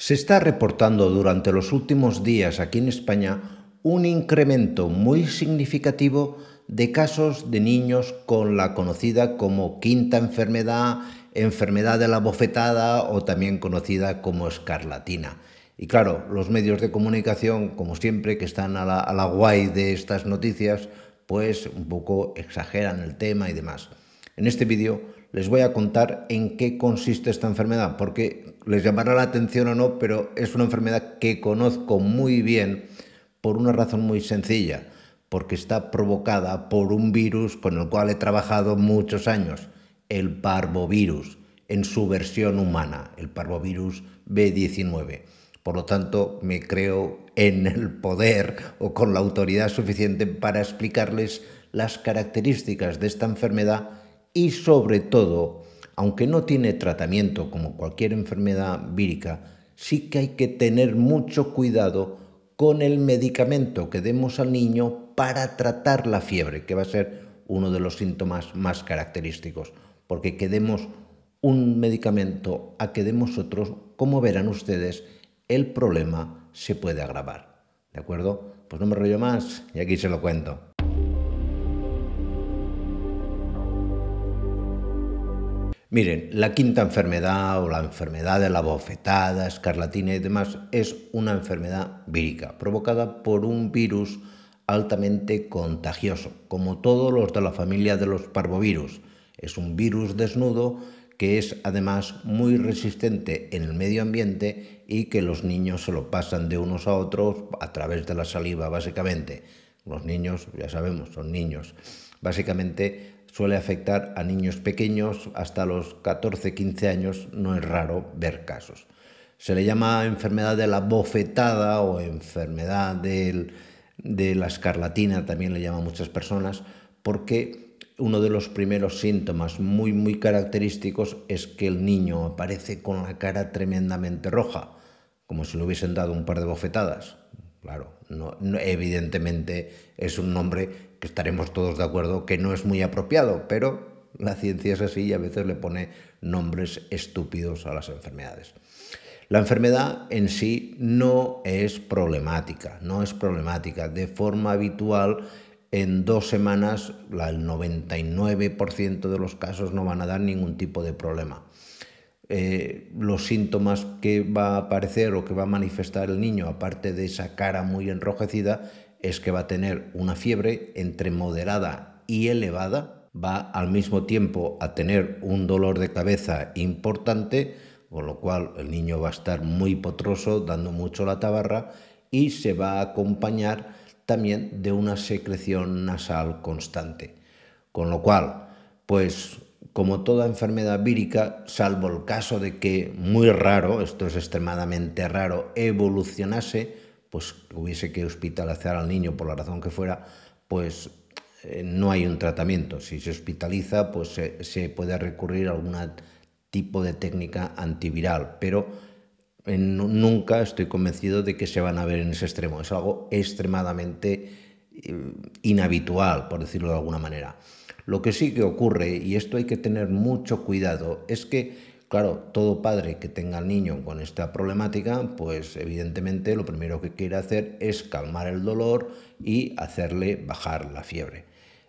Se está reportando durante los últimos días aquí en España un incremento muy significativo de casos de niños con la conocida como quinta enfermedad, enfermedad de la bofetada o también conocida como escarlatina. Y claro, los medios de comunicación, como siempre, que están a la, guay de estas noticias, pues un poco exageran el tema y demás. En este vídeo les voy a contar en qué consiste esta enfermedad, porque les llamará la atención o no, pero es una enfermedad que conozco muy bien por una razón muy sencilla, porque está provocada por un virus con el cual he trabajado muchos años, el parvovirus, en su versión humana, el parvovirus B19. Por lo tanto, me creo en el poder o con la autoridad suficiente para explicarles las características de esta enfermedad y sobre todo aunque no tiene tratamiento como cualquier enfermedad vírica, sí que hay que tener mucho cuidado con el medicamento que demos al niño para tratar la fiebre, que va a ser uno de los síntomas más característicos, porque que demos un medicamento a que demos otros, como verán ustedes, el problema se puede agravar. ¿De acuerdo? Pues no me rollo más y aquí se lo cuento. Miren, la quinta enfermedad o la enfermedad de la bofetada, escarlatina y demás es una enfermedad vírica provocada por un virus altamente contagioso, como todos los de la familia de los parvovirus. Es un virus desnudo que es además muy resistente en el medio ambiente y que los niños se lo pasan de unos a otros a través de la saliva, básicamente. Los niños, ya sabemos, son niños. Básicamente suele afectar a niños pequeños hasta los 14-15 años, no es raro ver casos. Se le llama enfermedad de la bofetada o enfermedad de la escarlatina, también le llaman muchas personas, porque uno de los primeros síntomas muy muy característicos es que el niño aparece con la cara tremendamente roja, como si le hubiesen dado un par de bofetadas. Claro, evidentemente es un nombre que estaremos todos de acuerdo que no es muy apropiado, pero la ciencia es así y a veces le pone nombres estúpidos a las enfermedades. La enfermedad en sí no es problemática, no es problemática. De forma habitual, en dos semanas el 99% de los casos no van a dar ningún tipo de problema. Eh, los síntomas que va a aparecer o que va a manifestar el niño, aparte de esa cara muy enrojecida, es que va a tener una fiebre entre moderada y elevada, va al mismo tiempo a tener un dolor de cabeza importante, con lo cual el niño va a estar muy potroso, dando mucho la tabarra, y se va a acompañar también de una secreción nasal constante. Con lo cual, pues como toda enfermedad vírica, salvo el caso de que muy raro, esto es extremadamente raro, evolucionase, pues hubiese que hospitalizar al niño por la razón que fuera, pues eh, no hay un tratamiento. Si se hospitaliza, pues se, puede recurrir a algún tipo de técnica antiviral, pero eh, nunca estoy convencido de que se van a ver en ese extremo. Es algo extremadamente eh, inhabitual, por decirlo de alguna manera. Lo que sí que ocurre, y esto hay que tener mucho cuidado, es que Claro, todo padre que tenga al niño con esta problemática, pues evidentemente lo primero que quiere hacer es calmar el dolor y hacerle bajar la fiebre.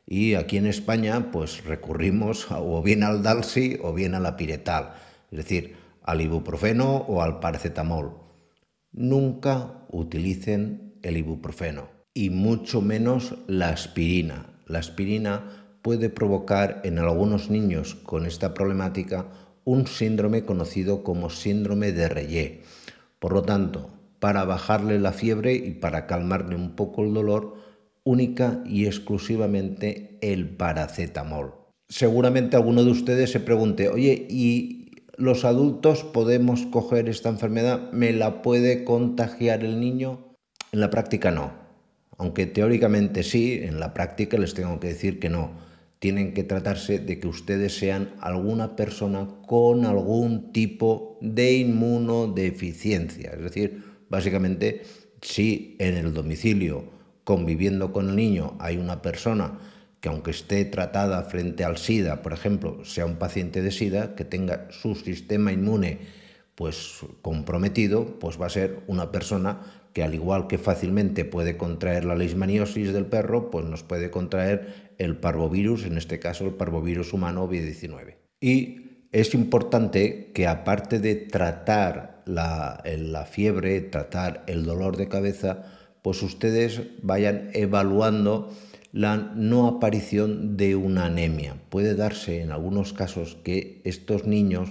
Y aquí en España, pues recurrimos o bien al Dalsi o bien a la Piretal, es decir, al ibuprofeno o al paracetamol. Nunca utilicen el ibuprofeno y mucho menos la aspirina. La aspirina puede provocar en algunos niños con esta problemática un síndrome conocido como síndrome de Reye. Por lo tanto, para bajarle la fiebre y para calmarle un poco el dolor, única y exclusivamente el paracetamol. Seguramente alguno de ustedes se pregunte, oye, ¿y los adultos podemos coger esta enfermedad? ¿Me la puede contagiar el niño? En la práctica no. Aunque teóricamente sí, en la práctica les tengo que decir que no tienen que tratarse de que ustedes sean alguna persona con algún tipo de inmunodeficiencia. Es decir, básicamente, si en el domicilio conviviendo con el niño hay una persona que aunque esté tratada frente al SIDA, por ejemplo, sea un paciente de SIDA, que tenga su sistema inmune pues comprometido, pues va a ser una persona que al igual que fácilmente puede contraer la leishmaniosis del perro, pues nos puede contraer el parvovirus, en este caso el parvovirus humano B19. Y es importante que aparte de tratar la, fiebre, tratar el dolor de cabeza, pues ustedes vayan evaluando la no aparición de una anemia. Puede darse en algunos casos que estos niños,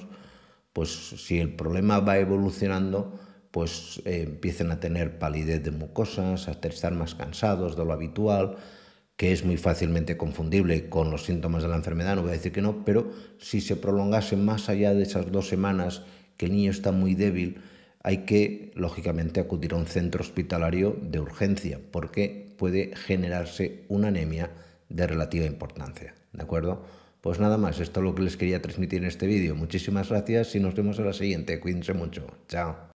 pues si el problema va evolucionando, pues eh, empiecen a tener palidez de mucosas, a estar más cansados de lo habitual, que es muy fácilmente confundible con los síntomas de la enfermedad, no voy a decir que no, pero si se prolongase más allá de esas dos semanas que el niño está muy débil, hay que, lógicamente, acudir a un centro hospitalario de urgencia, porque puede generarse una anemia de relativa importancia. ¿De acuerdo? Pues nada más, esto es lo que les quería transmitir en este vídeo. Muchísimas gracias y nos vemos en la siguiente. Cuídense mucho. Chao.